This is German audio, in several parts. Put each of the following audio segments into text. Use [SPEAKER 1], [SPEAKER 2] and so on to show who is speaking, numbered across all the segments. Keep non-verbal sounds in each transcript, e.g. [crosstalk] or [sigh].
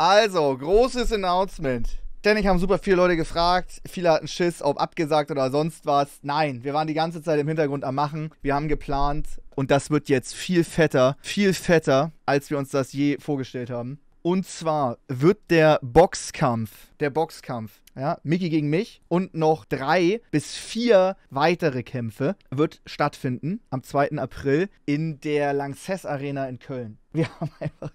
[SPEAKER 1] Also, großes Announcement. Ständig haben super viele Leute gefragt, viele hatten Schiss, ob abgesagt oder sonst was. Nein, wir waren die ganze Zeit im Hintergrund am Machen. Wir haben geplant und das wird jetzt viel fetter, viel fetter, als wir uns das je vorgestellt haben. Und zwar wird der Boxkampf der Boxkampf. Ja, Mickey gegen mich und noch drei bis vier weitere Kämpfe wird stattfinden am 2. April in der Lanxess Arena in Köln. [laughs] Wir haben einfach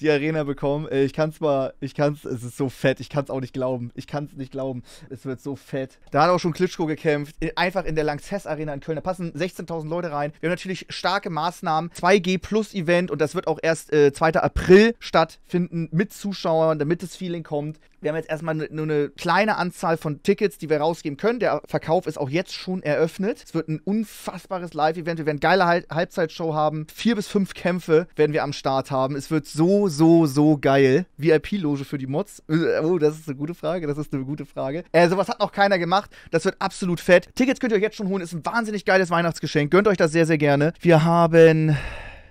[SPEAKER 1] die Arena bekommen. Äh, ich kann es mal, ich kann es, es ist so fett, ich kann es auch nicht glauben. Ich kann es nicht glauben. Es wird so fett. Da hat auch schon Klitschko gekämpft, einfach in der Lanxess Arena in Köln. Da passen 16.000 Leute rein. Wir haben natürlich starke Maßnahmen. 2G Plus Event und das wird auch erst äh, 2. April stattfinden mit Zuschauern, damit das Feeling kommt. Wir haben jetzt erstmal ne, nur eine kleine Anzahl von Tickets, die wir rausgeben können. Der Verkauf ist auch jetzt schon eröffnet. Es wird ein unfassbares Live-Event. Wir werden geile Hal Halbzeitshow haben. Vier bis fünf Kämpfe werden wir am Start haben. Es wird so, so, so geil. VIP-Loge für die Mods. Äh, oh, das ist eine gute Frage. Das ist eine gute Frage. Äh, sowas hat noch keiner gemacht. Das wird absolut fett. Tickets könnt ihr euch jetzt schon holen. Ist ein wahnsinnig geiles Weihnachtsgeschenk. Gönnt euch das sehr, sehr gerne. Wir haben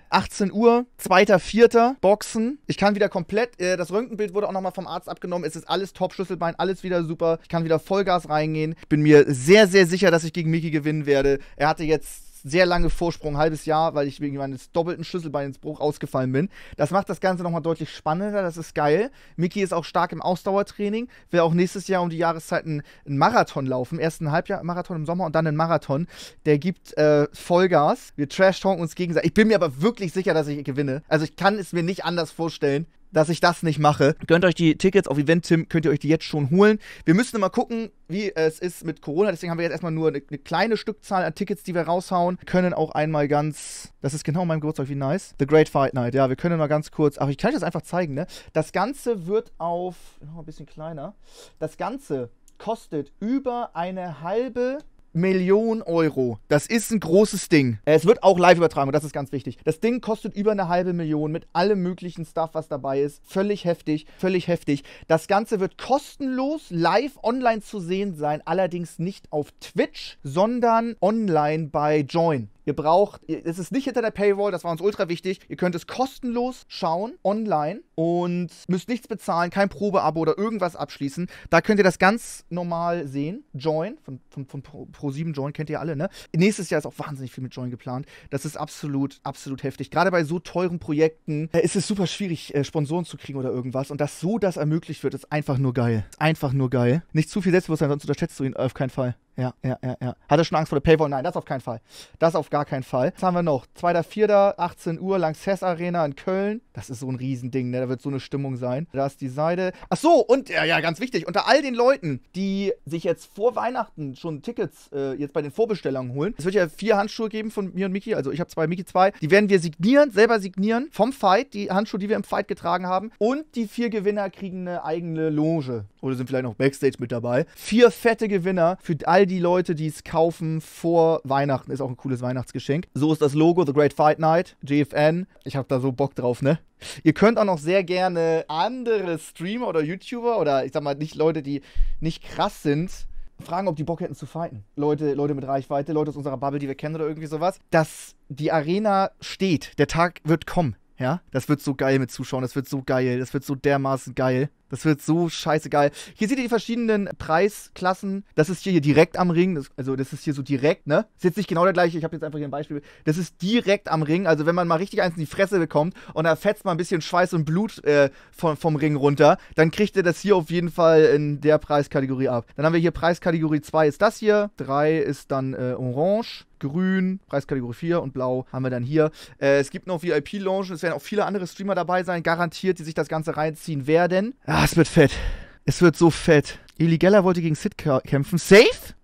[SPEAKER 1] 18 Uhr, 2.4. Boxen. Ich kann wieder komplett, äh, das Röntgenbild wurde auch nochmal vom Arzt abgenommen. Es ist alles top, Schlüsselbein, alles wieder super. Ich kann wieder Vollgas reingehen. bin mir sehr, sehr sicher, dass ich gegen Miki gewinnen werde. Er hatte jetzt sehr lange Vorsprung, ein halbes Jahr, weil ich wegen meines doppelten Schlüsselbeinsbruch ausgefallen bin. Das macht das Ganze nochmal deutlich spannender, das ist geil. Miki ist auch stark im Ausdauertraining, will auch nächstes Jahr um die Jahreszeit einen, Marathon laufen. Erst einen Halbjahr-Marathon im Sommer und dann einen Marathon. Der gibt äh, Vollgas. Wir trash-talken uns gegenseitig. Ich bin mir aber wirklich sicher, dass ich gewinne. Also ich kann es mir nicht anders vorstellen dass ich das nicht mache. Gönnt euch die Tickets auf Event Tim, könnt ihr euch die jetzt schon holen. Wir müssen mal gucken, wie es ist mit Corona. Deswegen haben wir jetzt erstmal nur eine, eine kleine Stückzahl an Tickets, die wir raushauen. Wir können auch einmal ganz, das ist genau mein Geburtstag, wie nice. The Great Fight Night, ja, wir können mal ganz kurz, ach, ich kann euch das einfach zeigen, ne? Das Ganze wird auf, noch ein bisschen kleiner. Das Ganze kostet über eine halbe Millionen Euro. Das ist ein großes Ding. Es wird auch live übertragen und das ist ganz wichtig. Das Ding kostet über eine halbe Million mit allem möglichen Stuff, was dabei ist. Völlig heftig, völlig heftig. Das Ganze wird kostenlos live online zu sehen sein, allerdings nicht auf Twitch, sondern online bei Join. Ihr braucht, es ist nicht hinter der Paywall, das war uns ultra wichtig. Ihr könnt es kostenlos schauen, online und müsst nichts bezahlen, kein Probeabo oder irgendwas abschließen. Da könnt ihr das ganz normal sehen. Join, von, von, von Pro7 Join kennt ihr alle, ne? Nächstes Jahr ist auch wahnsinnig viel mit Join geplant. Das ist absolut, absolut heftig. Gerade bei so teuren Projekten äh, ist es super schwierig, äh, Sponsoren zu kriegen oder irgendwas. Und dass so das ermöglicht wird, ist einfach nur geil. Ist einfach nur geil. Nicht zu viel Selbstbewusstsein, sonst unterschätzt du ihn auf keinen Fall. Ja, ja, ja, ja. Hat er schon Angst vor der Paywall? Nein, das auf keinen Fall. Das auf gar keinen Fall. Was haben wir noch? 2.4., 18 Uhr, Lanxess Arena in Köln. Das ist so ein Riesending, ne? Da wird so eine Stimmung sein. Da ist die Seite. Ach so, und ja, ja, ganz wichtig, unter all den Leuten, die sich jetzt vor Weihnachten schon Tickets äh, jetzt bei den Vorbestellungen holen, es wird ja vier Handschuhe geben von mir und Miki. Also ich habe zwei, Miki zwei. Die werden wir signieren, selber signieren vom Fight, die Handschuhe, die wir im Fight getragen haben. Und die vier Gewinner kriegen eine eigene Loge. Oder sind vielleicht noch Backstage mit dabei. Vier fette Gewinner für all die Leute, die es kaufen vor Weihnachten, ist auch ein cooles Weihnachtsgeschenk. So ist das Logo, The Great Fight Night, GFN. Ich hab da so Bock drauf, ne? Ihr könnt auch noch sehr gerne andere Streamer oder YouTuber oder ich sag mal nicht Leute, die nicht krass sind, fragen, ob die Bock hätten zu fighten. Leute, Leute mit Reichweite, Leute aus unserer Bubble, die wir kennen oder irgendwie sowas. Dass die Arena steht, der Tag wird kommen. Ja, das wird so geil mit Zuschauern, das wird so geil, das wird so dermaßen geil. Das wird so scheißegal. Hier seht ihr die verschiedenen Preisklassen. Das ist hier, hier direkt am Ring. Das, also das ist hier so direkt, ne? Ist jetzt nicht genau der gleiche. Ich habe jetzt einfach hier ein Beispiel. Das ist direkt am Ring. Also wenn man mal richtig eins in die Fresse bekommt und da fetzt mal ein bisschen Schweiß und Blut äh, vom, vom Ring runter, dann kriegt ihr das hier auf jeden Fall in der Preiskategorie ab. Dann haben wir hier Preiskategorie 2 ist das hier. 3 ist dann äh, Orange. Grün, Preiskategorie 4 und Blau haben wir dann hier. Äh, es gibt noch vip launchen es werden auch viele andere Streamer dabei sein, garantiert, die sich das Ganze reinziehen werden. Ja, Ah, es wird fett. Es wird so fett. Eli Geller wollte gegen Sid kämpfen. Safe?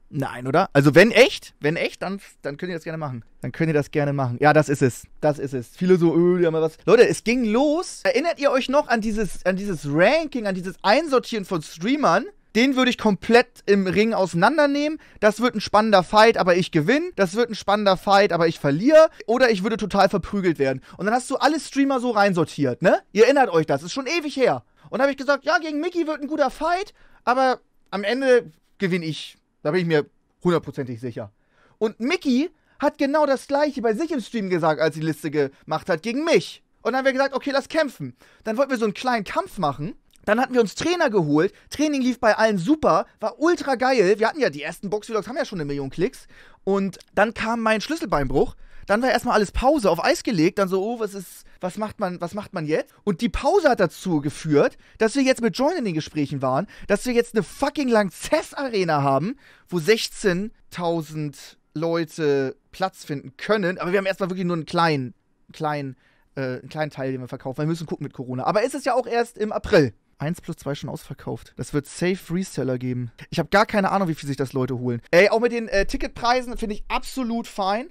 [SPEAKER 1] Nein, oder? Also wenn echt, wenn echt, dann, dann könnt ihr das gerne machen. Dann könnt ihr das gerne machen. Ja, das ist es. Das ist es. Viele so, öh, die haben was. Leute, es ging los. Erinnert ihr euch noch an dieses, an dieses Ranking, an dieses Einsortieren von Streamern? Den würde ich komplett im Ring auseinandernehmen. Das wird ein spannender Fight, aber ich gewinne. Das wird ein spannender Fight, aber ich verliere. Oder ich würde total verprügelt werden. Und dann hast du alle Streamer so reinsortiert, ne? Ihr erinnert euch das. Ist schon ewig her. Und habe ich gesagt, ja, gegen Mickey wird ein guter Fight, aber am Ende gewinne ich. Da bin ich mir hundertprozentig sicher. Und Mickey hat genau das gleiche bei sich im Stream gesagt, als die Liste gemacht hat, gegen mich. Und dann haben wir gesagt, okay, lass kämpfen. Dann wollten wir so einen kleinen Kampf machen. Dann hatten wir uns Trainer geholt. Training lief bei allen super, war ultra geil. Wir hatten ja die ersten Box-Vlogs, haben ja schon eine Million Klicks. Und dann kam mein Schlüsselbeinbruch. Dann war erstmal alles Pause auf Eis gelegt, dann so, oh, was ist, was macht man, was macht man jetzt? Und die Pause hat dazu geführt, dass wir jetzt mit Join in den Gesprächen waren, dass wir jetzt eine fucking Lanxess-Arena haben, wo 16.000 Leute Platz finden können. Aber wir haben erstmal wirklich nur einen kleinen, kleinen, äh, einen kleinen Teil, den wir verkaufen. Wir müssen gucken mit Corona. Aber es ist ja auch erst im April. 1 plus 2 schon ausverkauft. Das wird Safe Reseller geben. Ich habe gar keine Ahnung, wie viel sich das Leute holen. Ey, auch mit den äh, Ticketpreisen finde ich absolut fein.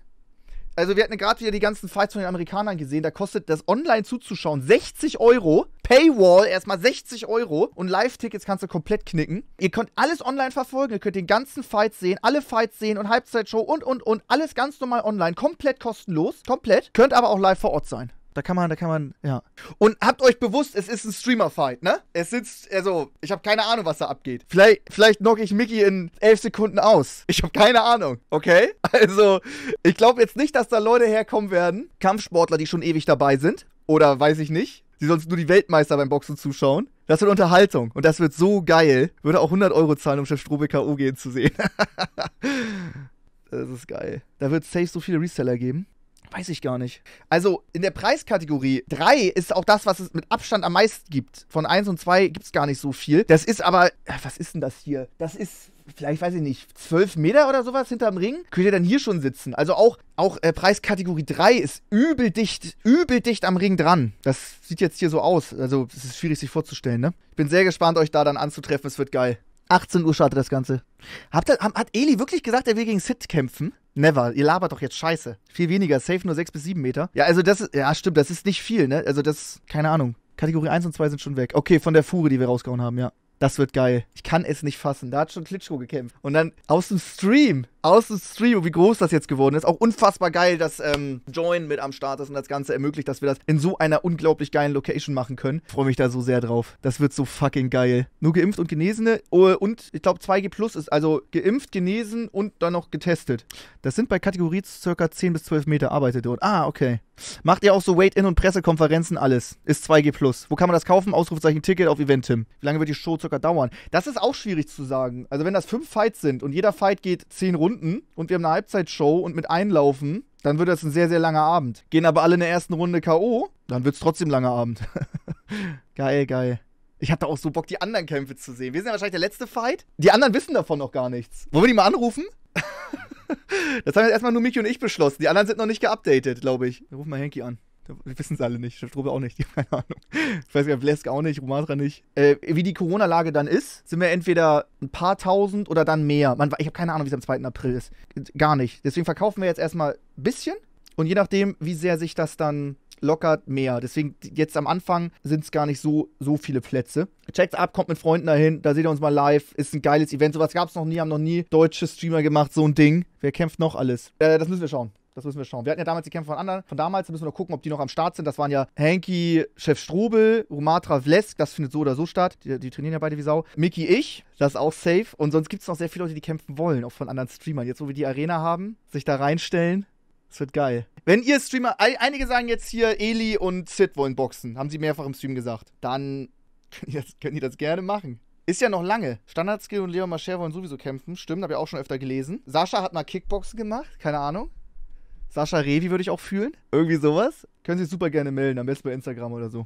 [SPEAKER 1] Also wir hatten gerade wieder die ganzen Fights von den Amerikanern gesehen. Da kostet das online zuzuschauen 60 Euro. Paywall erstmal 60 Euro. Und Live-Tickets kannst du komplett knicken. Ihr könnt alles online verfolgen. Ihr könnt den ganzen Fight sehen, alle Fights sehen und Halbzeitshow und, und, und. Alles ganz normal online. Komplett kostenlos. Komplett. Könnt aber auch live vor Ort sein. Da kann man, da kann man, ja. Und habt euch bewusst, es ist ein Streamer-Fight, ne? Es sitzt, also, ich habe keine Ahnung, was da abgeht. Vielleicht, vielleicht knock ich Mickey in elf Sekunden aus. Ich habe keine Ahnung, okay? [laughs] Also, ich glaube jetzt nicht, dass da Leute herkommen werden. Kampfsportler, die schon ewig dabei sind. Oder weiß ich nicht. Die sonst nur die Weltmeister beim Boxen zuschauen. Das wird Unterhaltung. Und das wird so geil. Würde auch 100 Euro zahlen, um Chef Strobe K.O. gehen zu sehen. [laughs] das ist geil. Da wird es safe so viele Reseller geben. Weiß ich gar nicht. Also in der Preiskategorie 3 ist auch das, was es mit Abstand am meisten gibt. Von 1 und 2 gibt es gar nicht so viel. Das ist aber, äh, was ist denn das hier? Das ist vielleicht weiß ich nicht, 12 Meter oder sowas hinterm Ring, könnt ihr dann hier schon sitzen. Also auch, auch äh, Preiskategorie 3 ist übel dicht, übel dicht am Ring dran. Das sieht jetzt hier so aus. Also es ist schwierig sich vorzustellen, ne? Ich bin sehr gespannt, euch da dann anzutreffen. Es wird geil. 18 Uhr startet das Ganze. Habt hat Eli wirklich gesagt, er will gegen Sid kämpfen? Never. Ihr labert doch jetzt scheiße. Viel weniger. Safe nur 6 bis 7 Meter. Ja, also das ist, ja, stimmt, das ist nicht viel, ne? Also das, keine Ahnung. Kategorie 1 und 2 sind schon weg. Okay, von der Fuhre, die wir rausgehauen haben, ja. Das wird geil. Ich kann es nicht fassen. Da hat schon Klitschko gekämpft. Und dann aus dem Stream aus dem Stream, wie groß das jetzt geworden ist. Auch unfassbar geil, dass ähm, Join mit am Start ist und das Ganze ermöglicht, dass wir das in so einer unglaublich geilen Location machen können. Freue mich da so sehr drauf. Das wird so fucking geil. Nur geimpft und Genesene oh, und ich glaube 2G Plus ist also geimpft, genesen und dann noch getestet. Das sind bei Kategorie circa 10 bis 12 Meter arbeitet dort. Ah, okay. Macht ihr auch so Wait-In und Pressekonferenzen alles? Ist 2G Plus. Wo kann man das kaufen? Ausrufezeichen Ticket auf Event Tim. Wie lange wird die Show circa dauern? Das ist auch schwierig zu sagen. Also wenn das fünf Fights sind und jeder Fight geht 10 Runden, Stunden und wir haben eine Halbzeitshow und mit Einlaufen, dann wird das ein sehr, sehr langer Abend. Gehen aber alle in der ersten Runde K.O., dann wird es trotzdem ein langer Abend. [laughs] geil, geil. Ich hatte auch so Bock, die anderen Kämpfe zu sehen. Wir sind ja wahrscheinlich der letzte Fight. Die anderen wissen davon noch gar nichts. Wollen wir die mal anrufen? [laughs] das haben jetzt erstmal nur Miki und ich beschlossen. Die anderen sind noch nicht geupdatet, glaube ich. Ruf mal Henki an. Wissen es alle nicht. Strube auch nicht. [laughs] Keine Ahnung. Ich weiß gar nicht, Blesk auch nicht, Romatra nicht. Äh, wie die Corona-Lage dann ist, sind wir entweder ein paar tausend oder dann mehr. Man, ich habe keine Ahnung, wie es am 2. April ist. Gar nicht. Deswegen verkaufen wir jetzt erstmal ein bisschen. Und je nachdem, wie sehr sich das dann lockert, mehr. Deswegen jetzt am Anfang sind es gar nicht so, so viele Plätze. Checkt's ab, kommt mit Freunden dahin, da seht ihr uns mal live. Ist ein geiles Event. Sowas gab es noch nie, haben noch nie deutsche Streamer gemacht, so ein Ding. Wer kämpft noch alles? Äh, das müssen wir schauen. Das müssen wir schauen. Wir hatten ja damals die Kämpfe von anderen. Von damals müssen wir noch gucken, ob die noch am Start sind. Das waren ja Hanky, Chef Strobel, Rumatra Vlesk. Das findet so oder so statt. Die, die trainieren ja beide wie Sau. Mickey, ich. Das ist auch safe. Und sonst gibt es noch sehr viele Leute, die kämpfen wollen. Auch von anderen Streamern. Jetzt, wo wir die Arena haben, sich da reinstellen. Das wird geil. Wenn ihr Streamer, einige sagen jetzt hier, Eli und Sid wollen boxen, haben sie mehrfach im Stream gesagt. Dann können die das, können die das gerne machen. Ist ja noch lange. Standardskill und Leon Mascher wollen sowieso kämpfen. Stimmt, habe ich auch schon öfter gelesen. Sascha hat mal Kickboxen gemacht, keine Ahnung. Sascha Revi würde ich auch fühlen. Irgendwie sowas. Können Sie super gerne melden, am besten bei Instagram oder so.